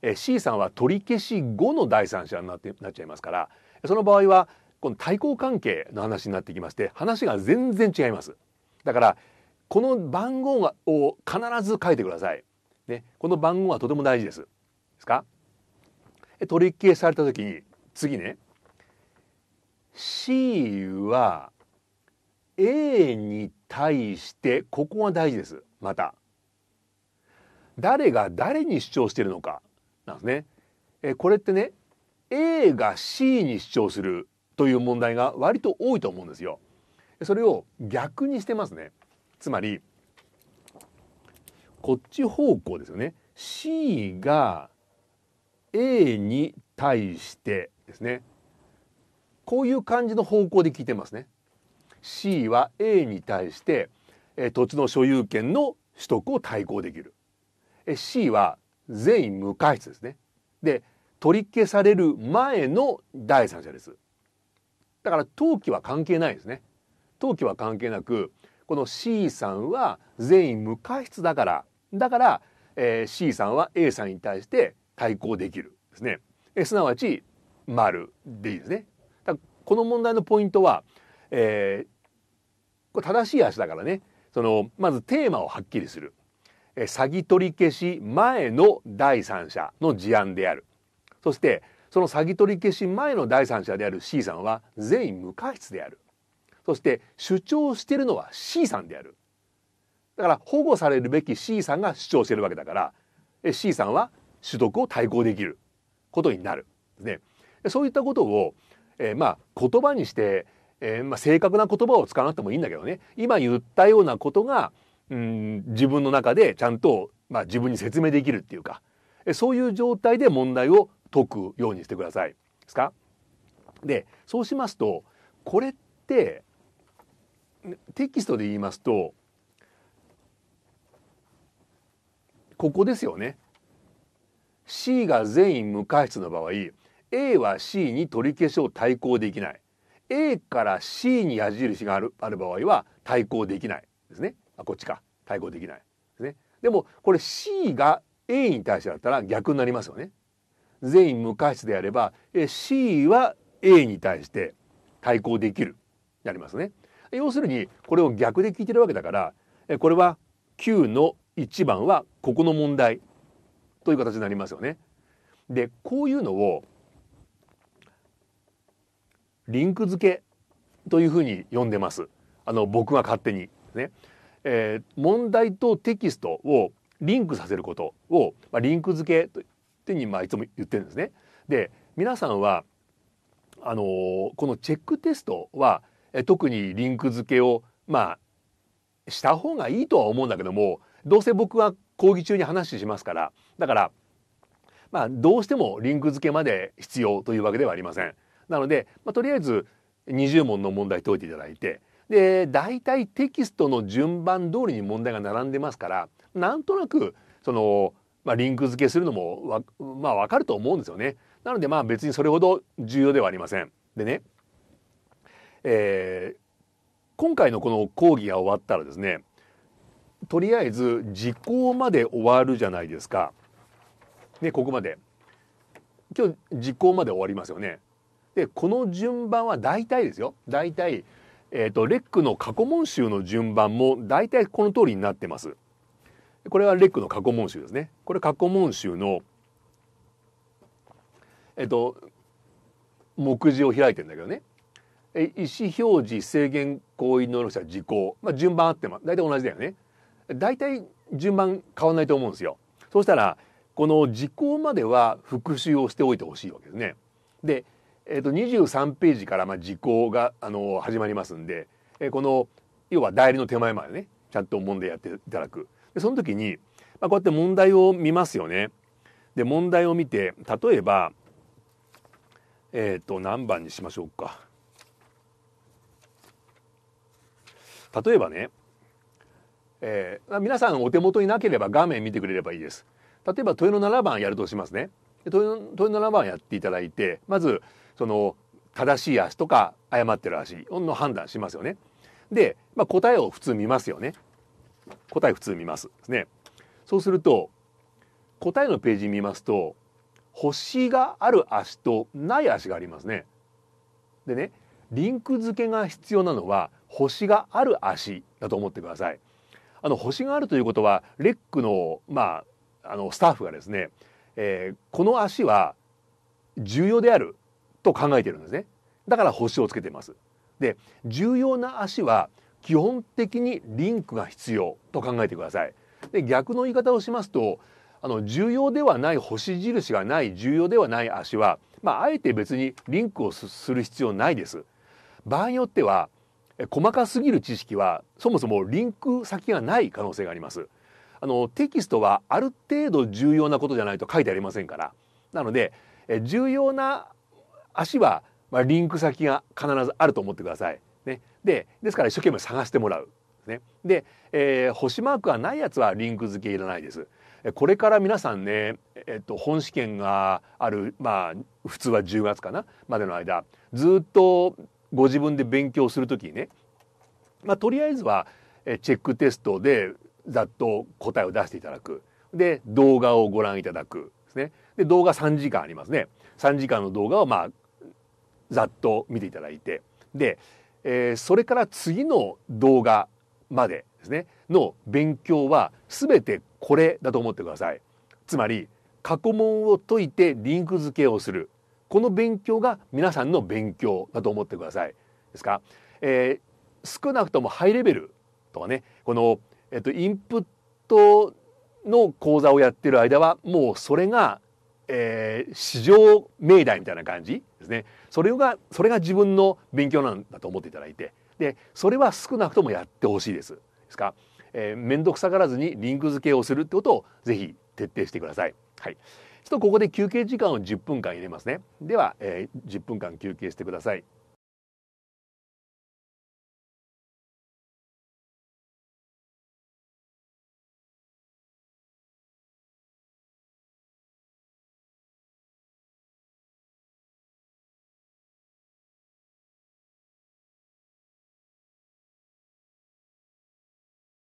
え C さんは取り消し後の第三者になってなっちゃいますからその場合はこの対抗関係の話になってきまして話が全然違います。だからこの番号を必ず書いてください。ね、この番号はとても大事です。ですか取り消された時に次ね C は A に対してここが大事ですまた誰が誰に主張してるのかなんですねえこれってね A が C に主張するという問題が割と多いと思うんですよそれを逆にしてますねつまりこっち方向ですよね C が A に対してですねこういう感じの方向で聞いてますね。C は A に対して、え土地の所有権の取得を対抗できる。え C は全員無価質ですね。で取り消される前の第三者です。だから登記は関係ないですね。登記は関係なくこの C さんは全員無価質だからだから、えー、C さんは A さんに対して対抗できるですね。えすなわち丸でいいですね。この問題のポイントは、えー、これ正しい足だからねそのまずテーマをはっきりする、えー、詐欺取り消し前の第三者の事案であるそしてその詐欺取り消し前の第三者である C さんは全員無過失であるそして主張してるのは C さんであるだから保護されるべき C さんが主張してるわけだから C さんは取得を対抗できることになるですね。そういったことをえー、まあ言葉にして、えー、まあ正確な言葉を使わなくてもいいんだけどね今言ったようなことがうん自分の中でちゃんと、まあ、自分に説明できるっていうかそういう状態で問題を解くようにしてください。ですかでそうしますとこれってテキストで言いますとここですよね。C が全員無過失の場合 A は C に取り消しを対抗できない A から C に矢印があるある場合は対抗できないですねあこっちか対抗できないですねでもこれ C が A に対してだったら逆になりますよね全員無過失であれば C は A に対して対抗できるなりますね要するにこれを逆で聞いてるわけだからこれは Q の1番はここの問題という形になりますよねでこういうのをリンク付けというふうに呼んでます。あの、僕が勝手に。ね。えー、問題とテキストをリンクさせることを、まあ、リンク付けとってに、まあ、いつも言ってるんですね。で、皆さんは、あのー、このチェックテストは、え特にリンク付けを、まあ、した方がいいとは思うんだけども、どうせ僕は講義中に話しますから、だから、まあ、どうしてもリンク付けまで必要というわけではありません。なので、まあ、とりあえず20問の問題解いていただいてで大体テキストの順番通りに問題が並んでますからなんとなくその、まあ、リンク付けするのもまあ分かると思うんですよね。なのでまあ別にそれほど重要ではありません。でね、えー、今回のこの講義が終わったらですねとりあえず時効まで終わるじゃないですか。ねここまで。今日時効まで終わりますよね。でこの順番は大体ですよ大体、えーと、レックの過去問集の順番も大体この通りになってます。これはレックの過去問集ですね。これ過去問集のえっ、ー、と目次を開いてんだけどねえ意思表示制限行為能力者時効、まあ、順番あっても大体同じだよね大体順番変わんないと思うんですよそうしたらこの事項までは復習をしておいてほしいわけですねでえー、と23ページからまあ時効が、あの始まりますんで、えこの要は代理の手前までねちゃんと問題やっていただくでその時に、まあ、こうやって問題を見ますよね。で問題を見て例えばえっ、ー、と何番にしましょうか。例えばね、えー、皆さんお手元になければ画面見てくれればいいです。例えば問いの7番やるとしますね。問いの問いの7番やっていただいてまずその正しい足とか誤ってる足の判断しますよね。で、まあ、答えを普通見ますよね。答え普通見ますですね。そうすると答えのページ見ますと星がある足とない足がありますね。でねリンク付けが必要なのは星がある足だと思ってください。あの星があるということはレックの,、まあ、あのスタッフがですね、えー、この足は重要であると考えてるんですね。だから星をつけてます。で、重要な足は基本的にリンクが必要と考えてください。で、逆の言い方をしますと、あの重要ではない星印がない重要ではない足は、まあ、あえて別にリンクをする必要ないです。場合によっては細かすぎる知識はそもそもリンク先がない可能性があります。あのテキストはある程度重要なことじゃないと書いてありませんから。なので重要な足は、まあ、リンク先が必ずあると思ってください。ね、でですから一生懸命探してもらう。ね、で、えー、星マークがないやつはリンク付けいらないです。これから皆さんね、えっと、本試験がある、まあ、普通は10月かなまでの間ずっとご自分で勉強する時にね、まあ、とりあえずはチェックテストでざっと答えを出していただくで動画をご覧いただくですねで動画3時間ありますね3時間の動画をまあざっと見ていただいてで、えー、それから次の動画までですねの勉強は全てこれだと思ってください。つまり過去問を解いてリンク付けをするこの勉強が皆さんの勉強だと思ってください。ですか、えー、少なくともハイレベルとかねこの、えっと、インプットの講座をやってる間はもうそれがえー、市場命題みたいな感じですねそれがそれが自分の勉強なんだと思っていただいてでそれは少なくともやってほしいですですか、えー、面倒くさがらずにリンク付けをするってことをぜひ徹底してくださいはいちょっとここで休憩時間を10分間入れますねでは、えー、10分間休憩してください